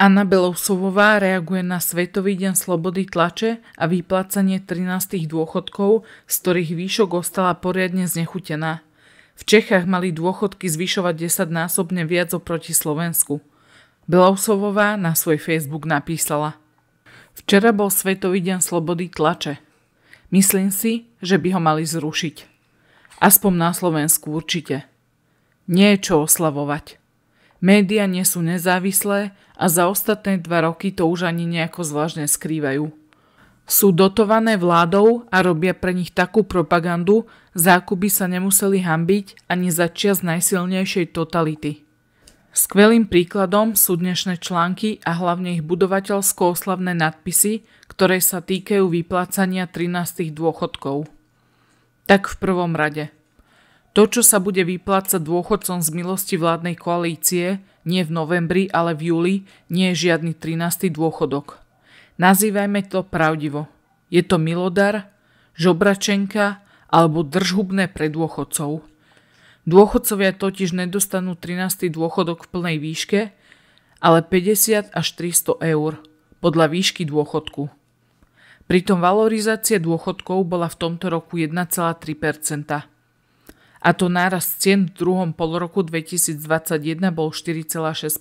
Anna Belousovová reaguje na Svetový deň slobody tlače a vyplácanie 13 dôchodkov, z ktorých výšok ostala poriadne znechutená. V Čechách mali dôchodky zvyšovať 10 násobne viac oproti Slovensku. Belousovová na svoj Facebook napísala Včera bol Svetový deň slobody tlače. Myslím si, že by ho mali zrušiť. Aspoň na Slovensku určite. Nie je čo oslavovať. Média nie sú nezávislé a za ostatné dva roky to už ani nejako zvláštne skrývajú. Sú dotované vládou a robia pre nich takú propagandu, za akú by sa nemuseli hambiť ani za čas najsilnejšej totality. Skvelým príkladom sú dnešné články a hlavne ich budovateľsko-oslavné nadpisy, ktoré sa týkajú vyplácania 13. dôchodkov. Tak v prvom rade – to, čo sa bude vyplácať dôchodcom z milosti vládnej koalície, nie v novembri, ale v júli, nie je žiadny 13. dôchodok. Nazývajme to pravdivo. Je to milodar, žobračenka alebo držhubné pre dôchodcov. Dôchodcovia totiž nedostanú 13. dôchodok v plnej výške, ale 50 až 300 eur podľa výšky dôchodku. Pritom valorizácia dôchodkov bola v tomto roku 1,3 a to nárast cien v druhom polroku 2021 bol 4,6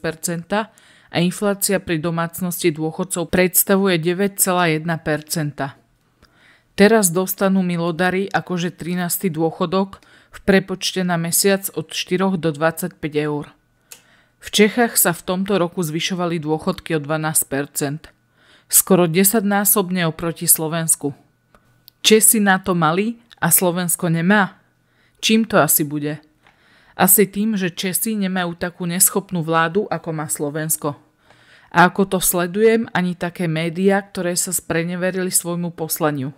a inflácia pri domácnosti dôchodcov predstavuje 9,1 Teraz dostanú milodary akože 13. dôchodok v prepočte na mesiac od 4 do 25 eur. V Čechách sa v tomto roku zvyšovali dôchodky o 12 skoro 10-násobne oproti Slovensku. Česi na to mali a Slovensko nemá? Čím to asi bude? Asi tým, že Česi nemajú takú neschopnú vládu, ako má Slovensko. A ako to sledujem, ani také médiá, ktoré sa spreneverili svojmu poslaniu.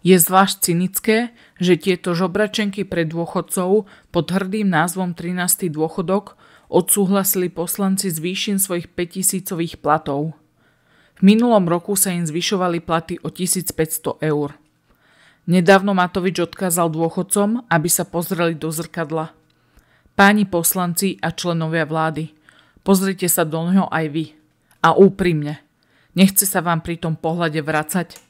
Je zvlášť cynické, že tieto žobračenky pre dôchodcov pod hrdým názvom 13. dôchodok odsúhlasili poslanci z výšin svojich 5000 platov. V minulom roku sa im zvyšovali platy o 1500 eur. Nedávno Matovič odkázal dôchodcom, aby sa pozreli do zrkadla. Páni poslanci a členovia vlády, pozrite sa do neho aj vy. A úprimne, nechce sa vám pri tom pohľade vracať